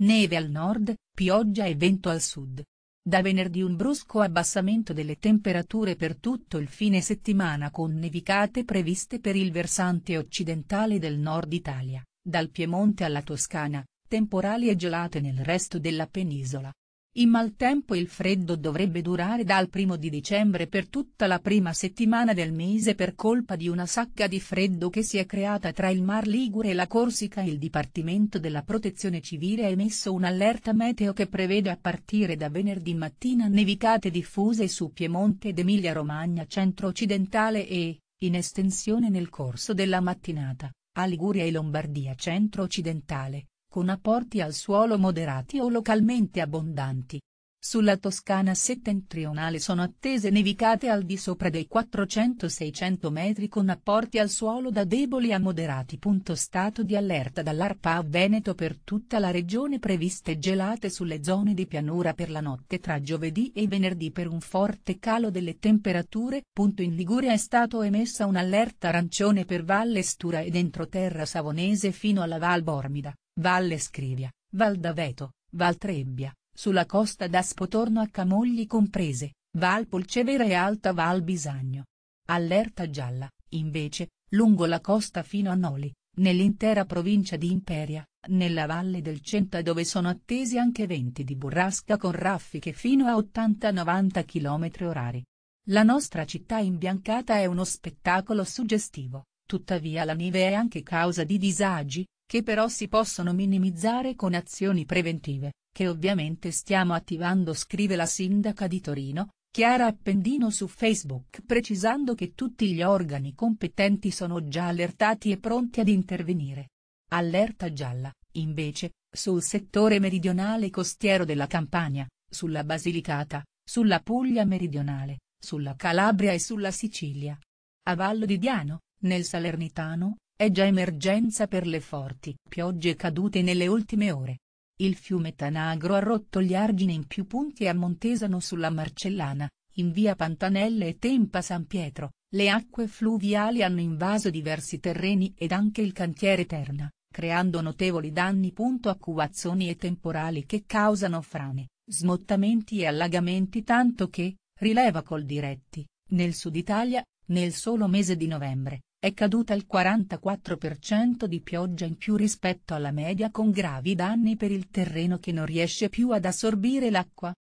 Neve al nord, pioggia e vento al sud. Da venerdì un brusco abbassamento delle temperature per tutto il fine settimana con nevicate previste per il versante occidentale del nord Italia, dal Piemonte alla Toscana, temporali e gelate nel resto della penisola, il maltempo e il freddo dovrebbe durare dal primo di dicembre per tutta la prima settimana del mese per colpa di una sacca di freddo che si è creata tra il Mar Ligure e la Corsica il Dipartimento della Protezione Civile ha emesso un'allerta meteo che prevede a partire da venerdì mattina nevicate diffuse su Piemonte ed Emilia Romagna centro-occidentale e, in estensione nel corso della mattinata, a Liguria e Lombardia centro-occidentale, con apporti al suolo moderati o localmente abbondanti. Sulla Toscana settentrionale sono attese nevicate al di sopra dei 400-600 metri con apporti al suolo da deboli a moderati. Stato di allerta dall'ARPA a Veneto per tutta la regione previste gelate sulle zone di pianura per la notte tra giovedì e venerdì per un forte calo delle temperature. In Liguria è stato emessa un'allerta arancione per Valle Stura ed entroterra savonese fino alla Val Bormida. Valle Scrivia, Val d'Aveto, Val Trebbia, sulla costa d'Aspotorno a Camogli comprese, Val Polcevera e Alta Val Bisagno. Allerta gialla, invece, lungo la costa fino a Noli, nell'intera provincia di Imperia, nella valle del Centa dove sono attesi anche venti di burrasca con raffiche fino a 80-90 km orari. La nostra città imbiancata è uno spettacolo suggestivo, tuttavia la neve è anche causa di disagi, che però si possono minimizzare con azioni preventive, che ovviamente stiamo attivando scrive la sindaca di Torino, Chiara Appendino su Facebook precisando che tutti gli organi competenti sono già allertati e pronti ad intervenire. Allerta gialla, invece, sul settore meridionale costiero della Campania, sulla Basilicata, sulla Puglia meridionale, sulla Calabria e sulla Sicilia. A Vallo di Diano, nel Salernitano, è già emergenza per le forti piogge cadute nelle ultime ore. Il fiume Tanagro ha rotto gli argini in più punti a Montesano sulla Marcellana, in via Pantanelle e Tempa San Pietro, le acque fluviali hanno invaso diversi terreni ed anche il cantiere Terna, creando notevoli danni. Acquazzoni e temporali che causano frane, smottamenti e allagamenti tanto che, rileva col diretti, nel sud Italia, nel solo mese di novembre, è caduta il 44% di pioggia in più rispetto alla media con gravi danni per il terreno che non riesce più ad assorbire l'acqua,